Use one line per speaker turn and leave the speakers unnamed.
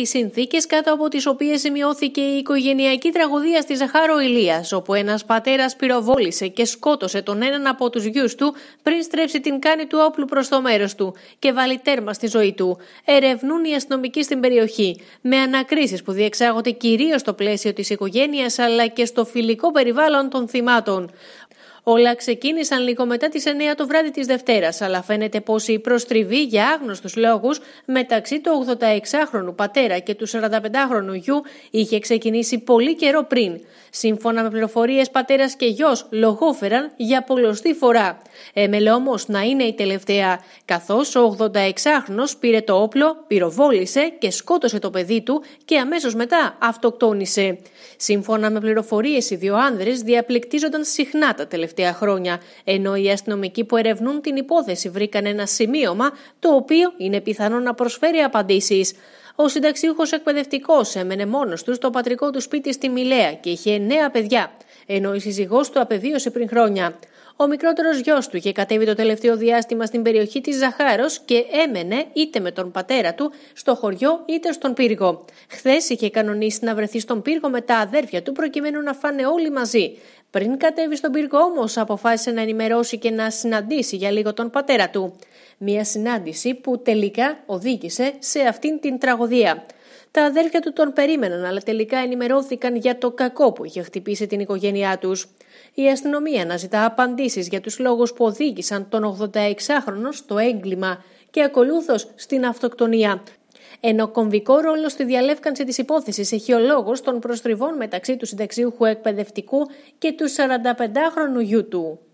τις συνθήκες κάτω από τις οποίες σημειώθηκε η οικογενειακή τραγωδία στη Ζαχάρο Ηλίας, όπου ένας πατέρας πυροβόλησε και σκότωσε τον έναν από τους γιους του πριν στρέψει την κάνη του όπλου προς το μέρος του και βάλει τέρμα στη ζωή του. Ερευνούν οι αστυνομικοί στην περιοχή, με ανακρίσεις που διεξάγονται κυρίως στο πλαίσιο της οικογένειας αλλά και στο φιλικό περιβάλλον των θυμάτων. Όλα ξεκίνησαν λίγο μετά τις 9 το βράδυ της Δευτέρας, αλλά φαίνεται πως η προστριβή για άγνωστους λόγους μεταξύ του 86χρονου πατέρα και του 45χρονου γιου είχε ξεκινήσει πολύ καιρό πριν. Σύμφωνα με πληροφορίες, πατέρας και γιος λογόφεραν για πολλωστή φορά. Έμελε όμως να είναι η τελευταία, καθώς ο 86χρονο πήρε το όπλο, πυροβόλησε και σκότωσε το παιδί του και αμέσως μετά αυτοκτόνησε. Σύμφωνα με πληροφορίες, οι δύο άνδρες διαπληκτίζονταν συχνά τα τελευταία τελευταία χρόνια, ενώ οι αστυνομικοί που ερευνούν την υπόθεση βρήκαν ένα σημείωμα το οποίο είναι πιθανό να προσφέρει απαντήσεις. Ο συνταξιούχος εκπαιδευτικός έμενε μόνος του στο πατρικό του σπίτι στη Μιλέα και είχε νέα παιδιά, ενώ η σύζυγός του απεβίωσε πριν χρόνια ο μικρότερος γιος του είχε κατέβει το τελευταίο διάστημα στην περιοχή της Ζαχάρος και έμενε είτε με τον πατέρα του στο χωριό είτε στον πύργο. Χθες είχε κανονίσει να βρεθεί στον πύργο με τα αδέρφια του προκειμένου να φάνε όλοι μαζί. Πριν κατέβει στον πύργο όμως, αποφάσισε να ενημερώσει και να συναντήσει για λίγο τον πατέρα του. Μια συνάντηση που τελικά οδήγησε σε αυτήν την τραγωδία. Τα αδέρφια του τον περίμεναν, αλλά τελικά ενημερώθηκαν για το κακό που είχε χτυπήσει την οικογένειά τους. Η αστυνομία αναζητά απαντήσεις για τους λόγους που οδήγησαν τον 86χρονο στο έγκλημα και ακολούθως στην αυτοκτονία. Ενώ κομβικό ρόλο στη διαλεύκανση της υπόθεσης έχει ο λόγος των προστριβών μεταξύ του συνταξιούχου εκπαιδευτικού και του 45χρονου γιού του.